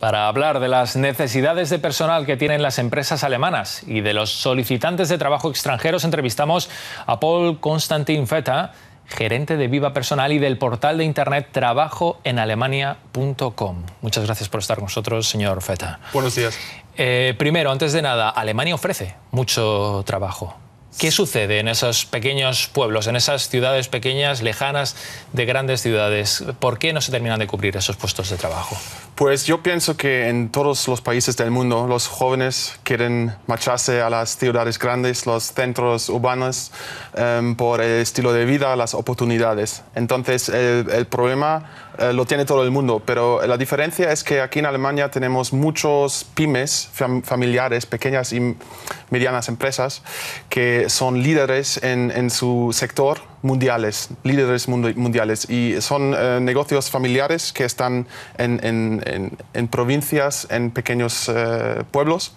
para hablar de las necesidades de personal que tienen las empresas alemanas y de los solicitantes de trabajo extranjeros, entrevistamos a Paul Constantin Feta, gerente de Viva Personal y del portal de internet trabajoenalemania.com. Muchas gracias por estar con nosotros, señor Feta. Buenos días. Eh, primero, antes de nada, Alemania ofrece mucho trabajo. ¿Qué sucede en esos pequeños pueblos, en esas ciudades pequeñas, lejanas de grandes ciudades? ¿Por qué no se terminan de cubrir esos puestos de trabajo? Pues yo pienso que en todos los países del mundo los jóvenes quieren marcharse a las ciudades grandes, los centros urbanos, em, por el estilo de vida, las oportunidades. Entonces el, problema eh, lo tiene todo el mundo, pero la diferencia es que aquí en Alemania tenemos muchos pymes familiares, pequeñas y medianas empresas, que son líderes en su sector mundiales, líderes mundiales. Y son eh, negocios familiares que están en, provincias, en pequeños eh, pueblos.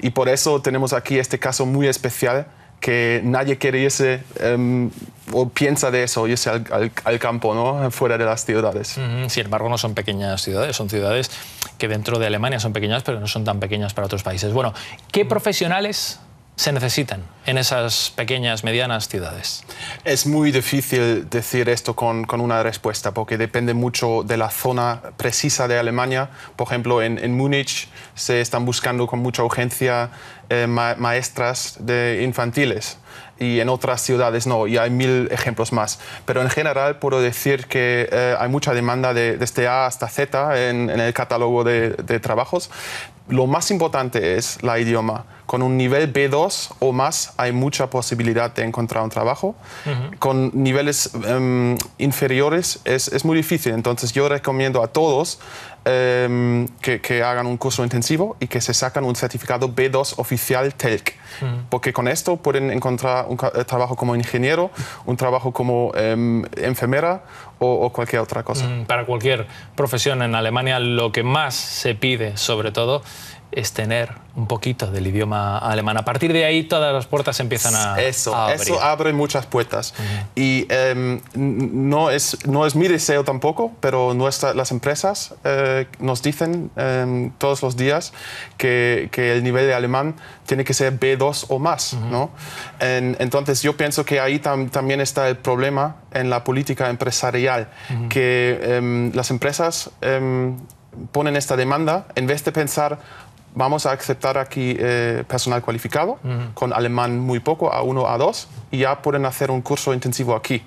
Y por eso tenemos aquí este caso muy especial que nadie quiere irse em, o piensa de eso, irse al, al, campo, ¿no? fuera de las ciudades. Sin embargo, no son pequeñas ciudades, son ciudades que dentro de Alemania son pequeñas, pero no son tan pequeñas para otros países. Bueno, ¿qué profesionales se necesitan en esas pequeñas, medianas ciudades? Es muy difícil decir esto con, una respuesta, porque depende mucho de la zona precisa de Alemania. Por ejemplo, en, en Múnich se están buscando con mucha urgencia eh, maestras de infantiles y en otras ciudades no, y hay mil ejemplos más. Pero en general puedo decir que eh, hay mucha demanda de, desde este A hasta Z en, el catálogo de, trabajos. Lo más importante es la idioma. Con un nivel B2 o más hay mucha posibilidad de encontrar un trabajo. Con niveles em, inferiores es, muy difícil. Entonces yo recomiendo a todos em, que, que hagan un curso intensivo y que se sacan un certificado B2 oficial oficial mm. porque con esto pueden encontrar un eh, trabajo como ingeniero, un trabajo como em, enfermera o, o, cualquier otra cosa. Mm, para cualquier profesión en Alemania lo que más se pide, sobre todo, es tener un poquito del idioma alemán. A partir de ahí todas las puertas empiezan a, eso, Eso abre muchas puertas. Y em, no, es, no es mi deseo tampoco, pero nuestra, las empresas eh, nos dicen em, todos los días que, el nivel de alemán tiene que ser B2 o más. ¿no? entonces yo pienso que ahí también está el problema en la política empresarial, que em, las empresas ponen esta demanda en vez de pensar, vamos a aceptar aquí eh, personal cualificado, con alemán muy poco, A1, A2, y ya pueden hacer un curso intensivo aquí.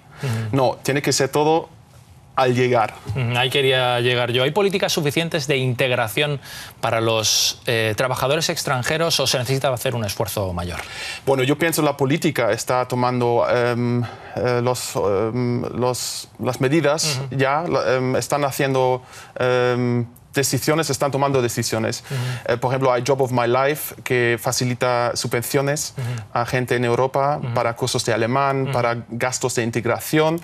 No, tiene que ser todo al llegar. Ahí quería llegar yo. ¿Hay políticas suficientes de integración para los eh, trabajadores extranjeros o se necesita hacer un esfuerzo mayor? Bueno, yo pienso la política está tomando em, eh, em, los, las medidas, ya em, están haciendo decisiones, están tomando decisiones. Eh, por ejemplo, hay Job of My Life que facilita subvenciones a gente en Europa para cursos de alemán, para gastos de integración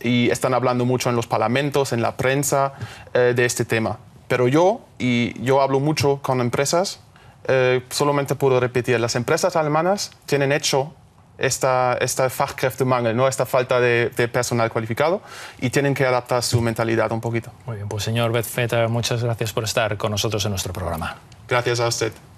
y están hablando mucho en los parlamentos, en la prensa eh, de este tema. Pero yo, y yo hablo mucho con empresas, eh, solamente puedo repetir, las empresas alemanas tienen hecho esta, esta fachkräftemangel, ¿no? esta falta de, personal cualificado y tienen que adaptar su mentalidad un poquito. Muy bien, pues señor Betfeta, muchas gracias por estar con nosotros en nuestro programa. Gracias a usted.